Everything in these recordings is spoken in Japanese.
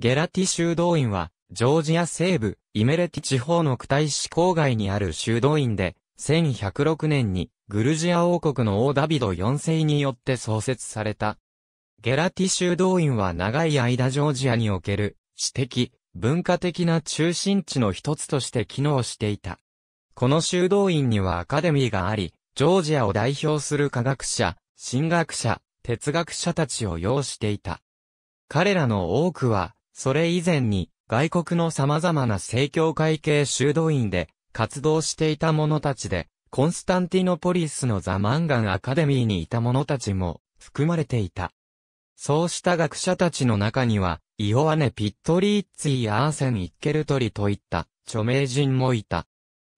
ゲラティ修道院は、ジョージア西部、イメレティ地方の区体市郊外にある修道院で、1106年に、グルジア王国の王ダビド4世によって創設された。ゲラティ修道院は長い間ジョージアにおける、知的、文化的な中心地の一つとして機能していた。この修道院にはアカデミーがあり、ジョージアを代表する科学者、神学者、哲学者たちを要していた。彼らの多くは、それ以前に、外国の様々な政教会系修道院で活動していた者たちで、コンスタンティノポリスのザ・マンガン・アカデミーにいた者たちも含まれていた。そうした学者たちの中には、イオアネ・ピットリッツィ・アーセン・イッケルトリといった著名人もいた。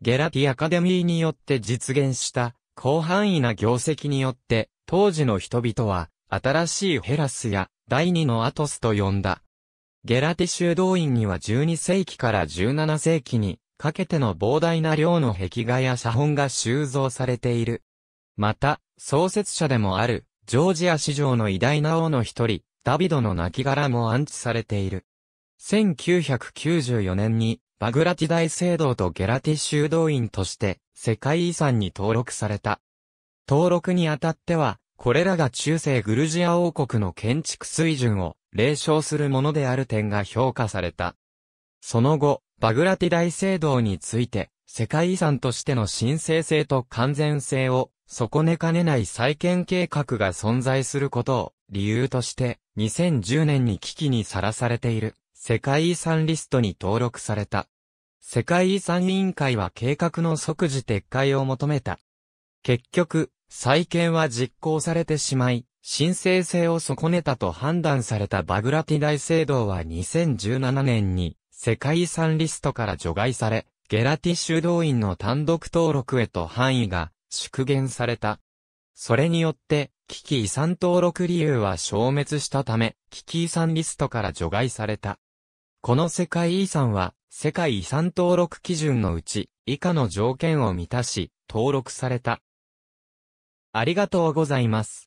ゲラティ・アカデミーによって実現した広範囲な業績によって、当時の人々は、新しいヘラスや第二のアトスと呼んだゲラティ修道院には12世紀から17世紀にかけての膨大な量の壁画や写本が収蔵されている。また、創設者でもある、ジョージア史上の偉大な王の一人、ダビドの亡骸も安置されている。1994年に、バグラティ大聖堂とゲラティ修道院として、世界遺産に登録された。登録にあたっては、これらが中世グルジア王国の建築水準を霊障するものである点が評価された。その後、バグラティ大聖堂について、世界遺産としての神聖性と完全性を損ねかねない再建計画が存在することを理由として、2010年に危機にさらされている世界遺産リストに登録された。世界遺産委員会は計画の即時撤回を求めた。結局、再建は実行されてしまい、申請性を損ねたと判断されたバグラティ大聖堂は2017年に世界遺産リストから除外され、ゲラティ修道院の単独登録へと範囲が縮減された。それによって、危機遺産登録理由は消滅したため、危機遺産リストから除外された。この世界遺産は、世界遺産登録基準のうち、以下の条件を満たし、登録された。ありがとうございます。